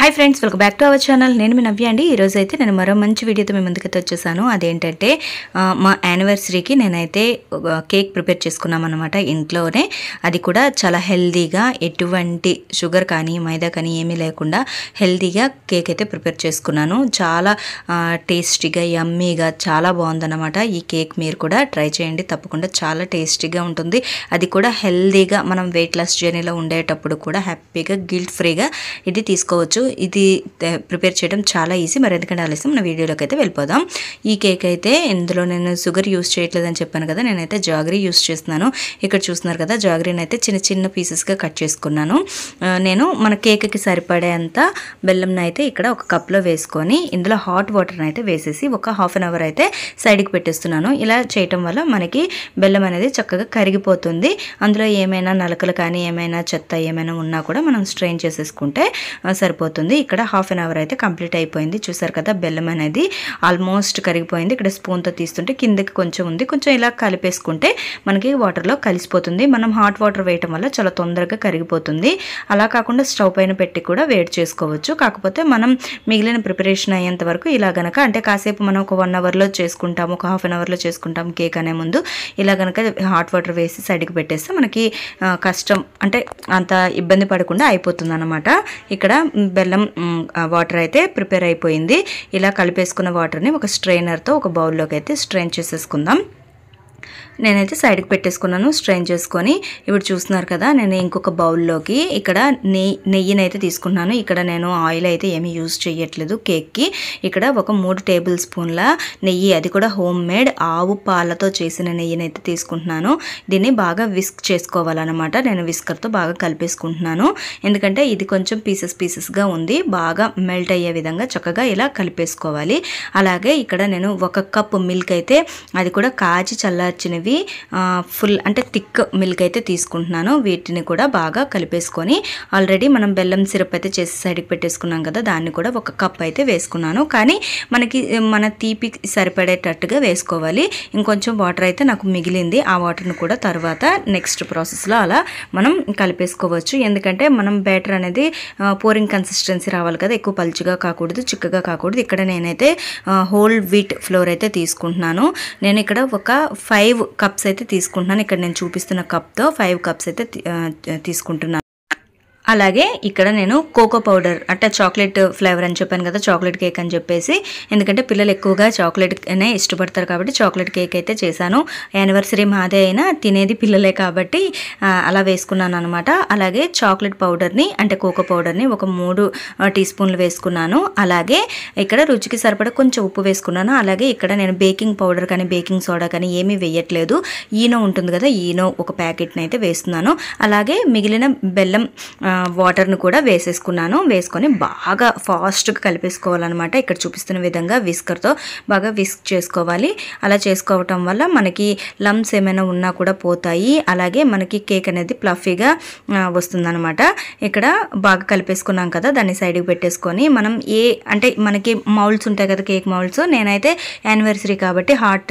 hi friends welcome back to our channel నేను మీ నవ్య అండి ఈరోజు అయితే నేను మరో మంచి వీడియోతో మీ ముందుకైతే వచ్చేసాను అదేంటంటే మా యానివర్సరీకి నేనైతే కేక్ ప్రిపేర్ చేసుకున్నామన్నమాట ఇంట్లోనే అది కూడా చాలా హెల్దీగా ఎటువంటి షుగర్ కానీ మైదా కానీ ఏమీ లేకుండా హెల్దీగా కేక్ అయితే ప్రిపేర్ చేసుకున్నాను చాలా టేస్టీగా యమ్మీగా చాలా బాగుందన్నమాట ఈ కేక్ మీరు కూడా ట్రై చేయండి తప్పకుండా చాలా టేస్టీగా ఉంటుంది అది కూడా హెల్దీగా మనం వెయిట్ లాస్ జర్నీలో ఉండేటప్పుడు కూడా హ్యాపీగా గిల్ట్ ఫ్రీగా ఇది తీసుకోవచ్చు ఇది ప్రిపేర్ చేయడం చాలా ఈజీ మరి ఎందుకంటే ఆలస్యం మన వీడియోలోకి అయితే వెళ్ళిపోదాం ఈ కేక్ అయితే ఇందులో నేను షుగర్ యూస్ చేయట్లేదని చెప్పాను కదా నేనైతే జాగరీ యూస్ చేస్తున్నాను ఇక్కడ చూస్తున్నారు కదా జాగరీని అయితే చిన్న చిన్న పీసెస్గా కట్ చేసుకున్నాను నేను మన కేక్కి సరిపడేంత బెల్లంని అయితే ఇక్కడ ఒక కప్లో వేసుకొని ఇందులో హాట్ వాటర్ని అయితే వేసేసి ఒక హాఫ్ అన్ అవర్ అయితే సైడ్కి పెట్టేస్తున్నాను ఇలా చేయటం వల్ల మనకి బెల్లం అనేది చక్కగా కరిగిపోతుంది అందులో ఏమైనా నలకలు కానీ ఏమైనా చెత్త ఏమైనా ఉన్నా కూడా మనం స్ట్రెయిన్ చేసేసుకుంటే సరిపోతుంది అవుతుంది ఇక్కడ హాఫ్ అన్ అవర్ అయితే కంప్లీట్ అయిపోయింది చూసారు కదా బెల్లం అనేది ఆల్మోస్ట్ కరిగిపోయింది ఇక్కడ స్పూన్తో తీస్తుంటే కిందకి కొంచెం ఉంది కొంచెం ఇలా కలిపేసుకుంటే మనకి వాటర్లో కలిసిపోతుంది మనం హాట్ వాటర్ వేయటం వల్ల చాలా తొందరగా కరిగిపోతుంది అలా కాకుండా స్టవ్ పైన పెట్టి కూడా వేడి చేసుకోవచ్చు కాకపోతే మనం మిగిలిన ప్రిపరేషన్ అయ్యేంత వరకు ఇలా గనక అంటే కాసేపు మనం ఒక వన్ అవర్లో చేసుకుంటాము ఒక హాఫ్ అన్ అవర్లో చేసుకుంటాం కేక్ అనే ముందు ఇలా గనక హాట్ వాటర్ వేసి సైడ్కి పెట్టేస్తే మనకి కష్టం అంటే అంత ఇబ్బంది పడకుండా అయిపోతుంది అనమాట ఇక్కడ బెల్లం బెల్లం వాటర్ అయితే ప్రిపేర్ అయిపోయింది ఇలా కలిపేసుకున్న వాటర్ని ఒక స్ట్రైనర్తో ఒక బౌల్లోకి అయితే స్ట్రెయిన్ చేసేసుకుందాం నేనైతే సైడ్కి పెట్టేసుకున్నాను స్ట్రెయిన్ చేసుకొని ఇప్పుడు చూస్తున్నారు కదా నేను ఇంకొక బౌల్లోకి ఇక్కడ నెయ్యి నెయ్యినైతే తీసుకున్నాను ఇక్కడ నేను ఆయిల్ అయితే ఏమీ యూజ్ చేయట్లేదు కేక్కి ఇక్కడ ఒక మూడు టేబుల్ స్పూన్ల నెయ్యి అది కూడా హోమ్ మేడ్ ఆవు పాలతో చేసిన నెయ్యినైతే తీసుకుంటున్నాను దీన్ని బాగా విస్క్ చేసుకోవాలన్నమాట నేను విస్కర్తో బాగా కలిపేసుకుంటున్నాను ఎందుకంటే ఇది కొంచెం పీసెస్ పీసెస్గా ఉంది బాగా మెల్ట్ అయ్యే విధంగా చక్కగా ఇలా కలిపేసుకోవాలి అలాగే ఇక్కడ నేను ఒక కప్పు మిల్క్ అయితే అది కూడా కాచి చల్లార్చినవి అనేది ఫుల్ అంటే థిక్ మిల్క్ అయితే తీసుకుంటున్నాను వీటిని కూడా బాగా కలిపేసుకొని ఆల్రెడీ మనం బెల్లం సిరప్ అయితే చేసి సైడ్కి పెట్టేసుకున్నాం కదా దాన్ని కూడా ఒక కప్ అయితే వేసుకున్నాను కానీ మనకి మన తీపి సరిపడేటట్టుగా వేసుకోవాలి ఇంకొంచెం వాటర్ అయితే నాకు మిగిలింది ఆ వాటర్ను కూడా తర్వాత నెక్స్ట్ ప్రాసెస్లో అలా మనం కలిపేసుకోవచ్చు ఎందుకంటే మనం బ్యాటర్ అనేది పోరింగ్ కన్సిస్టెన్సీ రావాలి కదా ఎక్కువ పలుచుగా కాకూడదు చిక్కగా కాకూడదు ఇక్కడ నేనైతే హోల్ వీట్ ఫ్లోర్ అయితే తీసుకుంటున్నాను నేను ఇక్కడ ఒక ఫైవ్ కప్స్ అయితే తీసుకుంటున్నాను ఇక్కడ నేను చూపిస్తున్న కప్తో ఫైవ్ కప్స్ అయితే తీసుకుంటున్నాను అలాగే ఇక్కడ నేను కోకో పౌడర్ అంటే చాక్లెట్ ఫ్లేవర్ అని చెప్పాను కదా చాక్లెట్ కేక్ అని చెప్పేసి ఎందుకంటే పిల్లలు ఎక్కువగా చాక్లెట్నే ఇష్టపడతారు కాబట్టి చాక్లెట్ కేక్ అయితే చేశాను యానివర్సరీ మాదే అయినా తినేది పిల్లలే కాబట్టి అలా వేసుకున్నాను అనమాట అలాగే చాక్లెట్ పౌడర్ని అంటే కోకో పౌడర్ని ఒక మూడు టీ స్పూన్లు వేసుకున్నాను అలాగే ఇక్కడ రుచికి సరిపడా కొంచెం ఉప్పు వేసుకున్నాను అలాగే ఇక్కడ నేను బేకింగ్ పౌడర్ కానీ బేకింగ్ సోడా కానీ ఏమీ వేయట్లేదు ఈనో ఉంటుంది కదా ఈనో ఒక ప్యాకెట్ని అయితే వేస్తున్నాను అలాగే మిగిలిన బెల్లం వాటర్ను కూడా వేసేసుకున్నాను వేసుకొని బాగా ఫాస్ట్గా కలిపేసుకోవాలన్నమాట ఇక్కడ చూపిస్తున్న విధంగా విస్కర్తో బాగా విస్క్ చేసుకోవాలి అలా చేసుకోవటం వల్ల మనకి లమ్స్ ఏమైనా ఉన్నా కూడా పోతాయి అలాగే మనకి కేక్ అనేది ప్లఫీగా వస్తుందన్నమాట ఇక్కడ బాగా కలిపేసుకున్నాం కదా దాన్ని సైడ్కి పెట్టేసుకొని మనం ఏ అంటే మనకి మౌల్స్ ఉంటాయి కదా కేక్ మౌల్స్ నేనైతే యానివర్సరీ కాబట్టి హార్ట్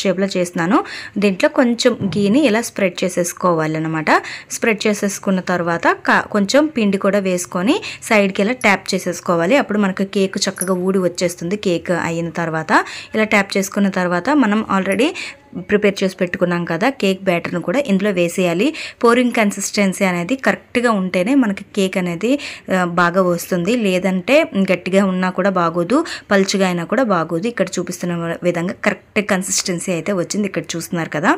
షేప్లో చేస్తున్నాను దీంట్లో కొంచెం గీని ఇలా స్ప్రెడ్ అనమాట స్ప్రెడ్ చేసేసుకున్న తర్వాత కొంచెం కొంచెం పిండి కూడా వేసుకొని సైడ్కి ఇలా ట్యాప్ చేసేసుకోవాలి అప్పుడు మనకు కేక్ చక్కగా ఊడి వచ్చేస్తుంది కేక్ అయిన తర్వాత ఇలా ట్యాప్ చేసుకున్న తర్వాత మనం ఆల్రెడీ ప్రిపేర్ చేసి పెట్టుకున్నాం కదా కేక్ బ్యాటర్ను కూడా ఇందులో వేసేయాలి పోరింగ్ కన్సిస్టెన్సీ అనేది కరెక్ట్గా ఉంటేనే మనకి కేక్ అనేది బాగా వస్తుంది లేదంటే గట్టిగా ఉన్నా కూడా బాగోదు పలుచుగా అయినా కూడా బాగోదు ఇక్కడ చూపిస్తున్న విధంగా కరెక్ట్ కన్సిస్టెన్సీ అయితే వచ్చింది ఇక్కడ చూస్తున్నారు కదా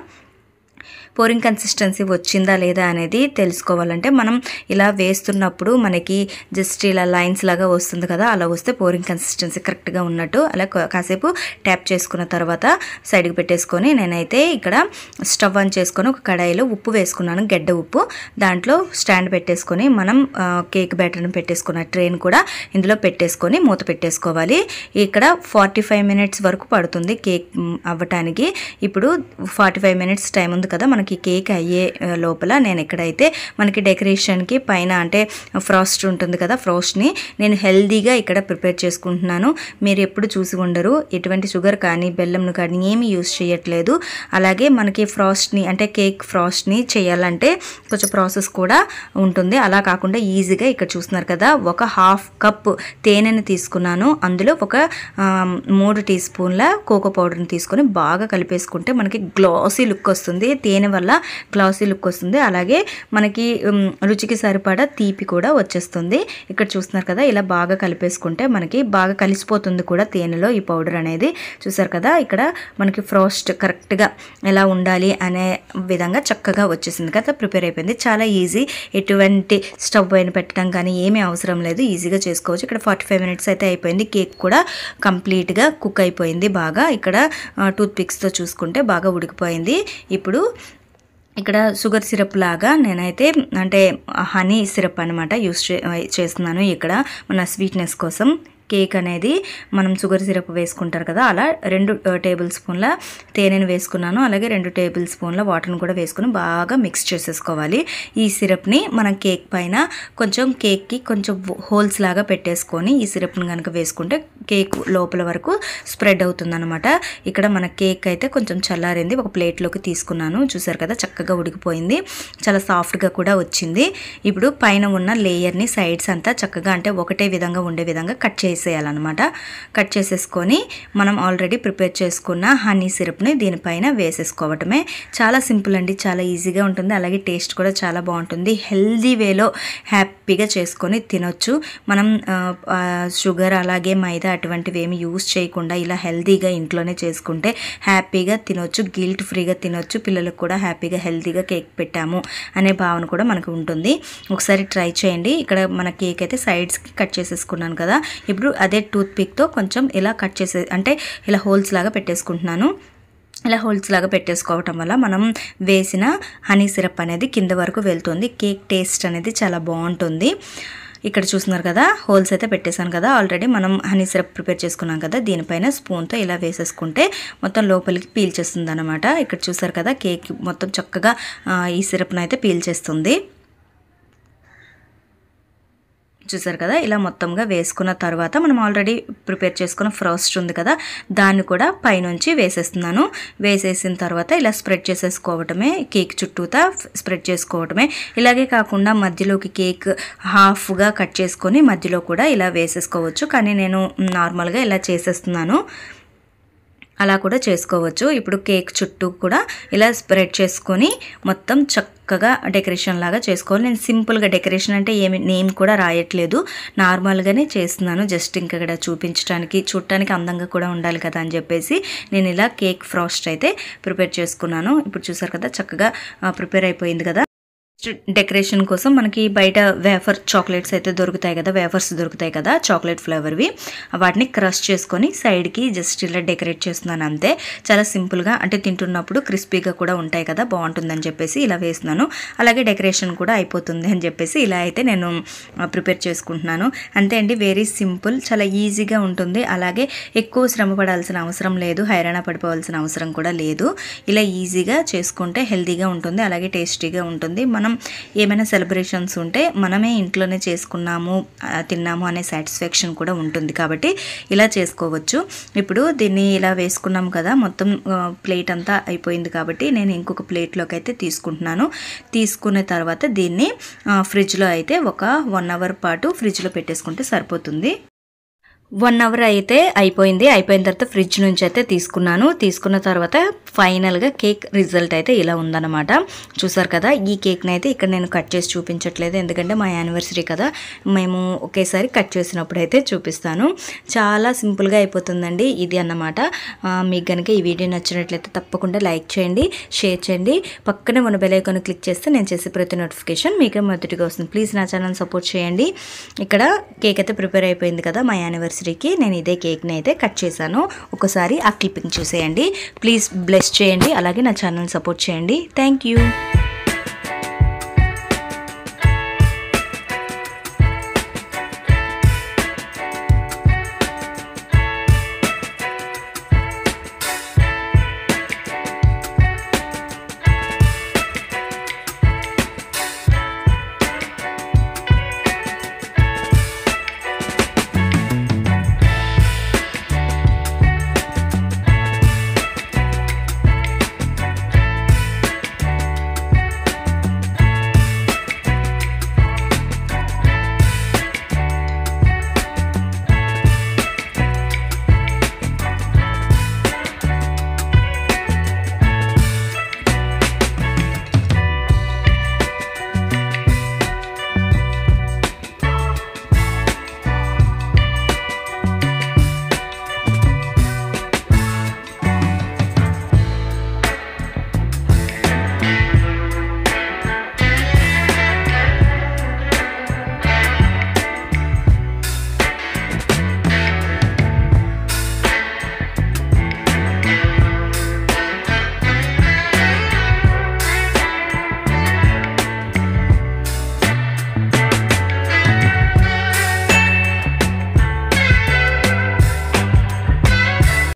పోరింగ్ కన్సిస్టెన్సీ వచ్చిందా లేదా అనేది తెలుసుకోవాలంటే మనం ఇలా వేస్తున్నప్పుడు మనకి జస్ట్ ఇలా లైన్స్ లాగా వస్తుంది కదా అలా వస్తే పోరింగ్ కన్సిస్టెన్సీ కరెక్ట్గా ఉన్నట్టు అలా కాసేపు ట్యాప్ చేసుకున్న తర్వాత సైడ్కి పెట్టేసుకొని నేనైతే ఇక్కడ స్టవ్ ఆన్ చేసుకొని ఒక కడాయిలో ఉప్పు వేసుకున్నాను గడ్డ ఉప్పు దాంట్లో స్టాండ్ పెట్టేసుకొని మనం కేక్ బ్యాటర్ని పెట్టేసుకున్న ట్రైన్ కూడా ఇందులో పెట్టేసుకొని మూత పెట్టేసుకోవాలి ఇక్కడ ఫార్టీ మినిట్స్ వరకు పడుతుంది కేక్ అవ్వటానికి ఇప్పుడు ఫార్టీ మినిట్స్ టైం ఉంది కదా మనకి కేక్ అయ్యే లోపల నేను ఎక్కడైతే మనకి డెకరేషన్కి పైన అంటే ఫ్రాస్ట్ ఉంటుంది కదా ఫ్రాస్ట్ని నేను హెల్దీగా ఇక్కడ ప్రిపేర్ చేసుకుంటున్నాను మీరు ఎప్పుడు చూసి ఉండరు ఎటువంటి షుగర్ కానీ బెల్లంను కానీ ఏమీ యూస్ చేయట్లేదు అలాగే మనకి ఫ్రాస్ట్ని అంటే కేక్ ఫ్రాస్ట్ని చేయాలంటే కొంచెం ప్రాసెస్ కూడా ఉంటుంది అలా కాకుండా ఈజీగా ఇక్కడ చూస్తున్నారు కదా ఒక హాఫ్ కప్ తేనెని తీసుకున్నాను అందులో ఒక మూడు టీ స్పూన్ల కోకో పౌడర్ని తీసుకొని బాగా కలిపేసుకుంటే మనకి గ్లాసీ లుక్ వస్తుంది తేనె వల్ల గ్లాసీ లుక్ వస్తుంది అలాగే మనకి రుచికి సరిపడా తీపి కూడా వచ్చేస్తుంది ఇక్కడ చూస్తున్నారు కదా ఇలా బాగా కలిపేసుకుంటే మనకి బాగా కలిసిపోతుంది కూడా తేనెలో ఈ పౌడర్ అనేది చూసారు కదా ఇక్కడ మనకి ఫ్రోస్ట్ కరెక్ట్గా ఎలా ఉండాలి అనే విధంగా చక్కగా వచ్చేసింది కదా ప్రిపేర్ అయిపోయింది చాలా ఈజీ ఎటువంటి స్టవ్ పైన పెట్టడం కానీ ఏమీ అవసరం లేదు ఈజీగా చేసుకోవచ్చు ఇక్కడ ఫార్టీ ఫైవ్ మినిట్స్ అయితే అయిపోయింది కేక్ కూడా కంప్లీట్గా కుక్ అయిపోయింది బాగా ఇక్కడ టూత్ పిక్స్తో చూసుకుంటే బాగా ఉడికిపోయింది ఇప్పుడు ఇక్కడ షుగర్ సిరప్ లాగా నేనైతే అంటే హనీ సిరప్ అనమాట యూస్ చేస్తున్నాను ఇక్కడ మన స్వీట్నెస్ కోసం కేక్ అనేది మనం షుగర్ సిరప్ వేసుకుంటారు కదా అలా రెండు టేబుల్ స్పూన్ల తేనెను వేసుకున్నాను అలాగే రెండు టేబుల్ స్పూన్ల వాటర్ను కూడా వేసుకుని బాగా మిక్స్ చేసేసుకోవాలి ఈ సిరప్ని మనం కేక్ పైన కొంచెం కేక్కి కొంచెం హోల్స్ లాగా పెట్టేసుకొని ఈ సిరప్ని కనుక వేసుకుంటే కేక్ లోపల వరకు స్ప్రెడ్ అవుతుందన్నమాట ఇక్కడ మన కేక్ అయితే కొంచెం చల్లారింది ఒక ప్లేట్లోకి తీసుకున్నాను చూసారు కదా చక్కగా ఉడికిపోయింది చాలా సాఫ్ట్గా కూడా వచ్చింది ఇప్పుడు పైన ఉన్న లేయర్ని సైడ్స్ అంతా చక్కగా అంటే ఒకటే విధంగా ఉండే విధంగా కట్ చేసి చేసేయాలన్నమాట కట్ చేసేసుకొని మనం ఆల్రెడీ ప్రిపేర్ చేసుకున్న హనీ సిరప్ని దీనిపైన వేసేసుకోవటమే చాలా సింపుల్ అండి చాలా ఈజీగా ఉంటుంది అలాగే టేస్ట్ కూడా చాలా బాగుంటుంది హెల్దీ వేలో హ్యాపీ హ్యాపీగా చేసుకొని తినొచ్చు మనం షుగర్ అలాగే మైదా అటువంటివి ఏమి యూస్ చేయకుండా ఇలా హెల్తీగా ఇంట్లోనే చేసుకుంటే హ్యాపీగా తినొచ్చు గిల్ట్ ఫ్రీగా తినొచ్చు పిల్లలకు కూడా హ్యాపీగా హెల్తీగా కేక్ పెట్టాము అనే భావన కూడా మనకు ఉంటుంది ఒకసారి ట్రై చేయండి ఇక్కడ మన కేక్ అయితే సైడ్స్కి కట్ చేసేసుకున్నాను కదా ఇప్పుడు అదే టూత్ పిక్తో కొంచెం ఇలా కట్ చేసే అంటే ఇలా హోల్స్ లాగా పెట్టేసుకుంటున్నాను ఇలా హోల్స్ లాగా పెట్టేసుకోవటం వల్ల మనం వేసిన హనీ సిరప్ అనేది కింద వరకు వెళ్తుంది కేక్ టేస్ట్ అనేది చాలా బాగుంటుంది ఇక్కడ చూస్తున్నారు కదా హోల్స్ అయితే పెట్టేశాను కదా ఆల్రెడీ మనం హనీ సిరప్ ప్రిపేర్ చేసుకున్నాం కదా దీనిపైన స్పూన్తో ఇలా వేసేసుకుంటే మొత్తం లోపలికి పీల్చేస్తుంది ఇక్కడ చూసారు కదా కేక్ మొత్తం చక్కగా ఈ సిరప్ను అయితే పీల్చేస్తుంది చూసారు కదా ఇలా మొత్తంగా వేసుకున్న తర్వాత మనం ఆల్రెడీ ప్రిపేర్ చేసుకున్న ఫ్రాస్ట్ ఉంది కదా దాన్ని కూడా పైనుంచి వేసేస్తున్నాను వేసేసిన తర్వాత ఇలా స్ప్రెడ్ చేసేసుకోవటమే కేక్ చుట్టూతా స్ప్రెడ్ చేసుకోవటమే ఇలాగే కాకుండా మధ్యలోకి కేక్ హాఫ్గా కట్ చేసుకొని మధ్యలో కూడా ఇలా వేసేసుకోవచ్చు కానీ నేను నార్మల్గా ఇలా చేసేస్తున్నాను అలా కూడా చేసుకోవచ్చు ఇప్పుడు కేక్ చుట్టూ కూడా ఇలా స్ప్రెడ్ చేసుకొని మొత్తం చక్కగా డెకరేషన్ లాగా చేసుకోవాలి నేను సింపుల్గా డెకరేషన్ అంటే ఏమి నేమ్ కూడా రాయట్లేదు నార్మల్గానే చేస్తున్నాను జస్ట్ ఇంక ఇక్కడ చూపించడానికి చూడటానికి అందంగా కూడా ఉండాలి కదా అని చెప్పేసి నేను ఇలా కేక్ ఫ్రాస్ట్ అయితే ప్రిపేర్ చేసుకున్నాను ఇప్పుడు చూసారు కదా చక్కగా ప్రిపేర్ అయిపోయింది కదా డెకరేషన్ కోసం మనకి బయట వేఫర్ చాక్లెట్స్ అయితే దొరుకుతాయి కదా వేఫర్స్ దొరుకుతాయి కదా చాక్లెట్ ఫ్లేవర్వి వాటిని క్రష్ చేసుకొని సైడ్కి జస్ట్ ఇలా డెకరేట్ చేస్తున్నాను అంతే చాలా సింపుల్గా అంటే తింటున్నప్పుడు క్రిస్పీగా కూడా ఉంటాయి కదా బాగుంటుందని చెప్పేసి ఇలా వేస్తున్నాను అలాగే డెకరేషన్ కూడా అయిపోతుంది అని చెప్పేసి ఇలా అయితే నేను ప్రిపేర్ చేసుకుంటున్నాను అంతే అండి వెరీ సింపుల్ చాలా ఈజీగా ఉంటుంది అలాగే ఎక్కువ శ్రమ పడాల్సిన అవసరం లేదు హైరాణ పడిపోవాల్సిన అవసరం కూడా లేదు ఇలా ఈజీగా చేసుకుంటే హెల్తీగా ఉంటుంది అలాగే టేస్టీగా ఉంటుంది మనం ఏమైనా సెలబ్రేషన్స్ ఉంటే మనమే ఇంట్లోనే చేసుకున్నాము తిన్నాము అనే సాటిస్ఫాక్షన్ కూడా ఉంటుంది కాబట్టి ఇలా చేసుకోవచ్చు ఇప్పుడు దీన్ని ఇలా వేసుకున్నాం కదా మొత్తం ప్లేట్ అంతా అయిపోయింది కాబట్టి నేను ఇంకొక ప్లేట్లోకి అయితే తీసుకుంటున్నాను తీసుకున్న తర్వాత దీన్ని ఫ్రిడ్జ్లో అయితే ఒక వన్ అవర్ పాటు ఫ్రిడ్జ్లో పెట్టేసుకుంటే సరిపోతుంది వన్ అవర్ అయితే అయిపోయింది అయిపోయిన తర్వాత ఫ్రిడ్జ్ నుంచి అయితే తీసుకున్నాను తీసుకున్న తర్వాత ఫైనల్గా కేక్ రిజల్ట్ అయితే ఇలా ఉందన్నమాట చూసారు కదా ఈ కేక్ని అయితే ఇక్కడ నేను కట్ చేసి చూపించట్లేదు ఎందుకంటే మా యానివర్సరీ కదా మేము ఒకేసారి కట్ చేసినప్పుడు అయితే చూపిస్తాను చాలా సింపుల్గా అయిపోతుందండి ఇది అన్నమాట మీకు కనుక ఈ వీడియో నచ్చినట్లయితే తప్పకుండా లైక్ చేయండి షేర్ చేయండి పక్కనే మన బెలైకాన్ని క్లిక్ చేస్తే నేను చేసే ప్రతి నోటిఫికేషన్ మీకే మొదటిగా వస్తుంది ప్లీజ్ నా ఛానల్ సపోర్ట్ చేయండి ఇక్కడ కేక్ అయితే ప్రిపేర్ అయిపోయింది కదా మా యానివర్సరీ యానివర్సరీకి నేను ఇదే కేక్ని అయితే కట్ చేశాను ఒకసారి ఆ క్లిప్పింగ్ చూసేయండి ప్లీజ్ బ్లెస్ చేయండి అలాగే నా ఛానల్ సపోర్ట్ చేయండి థ్యాంక్ యూ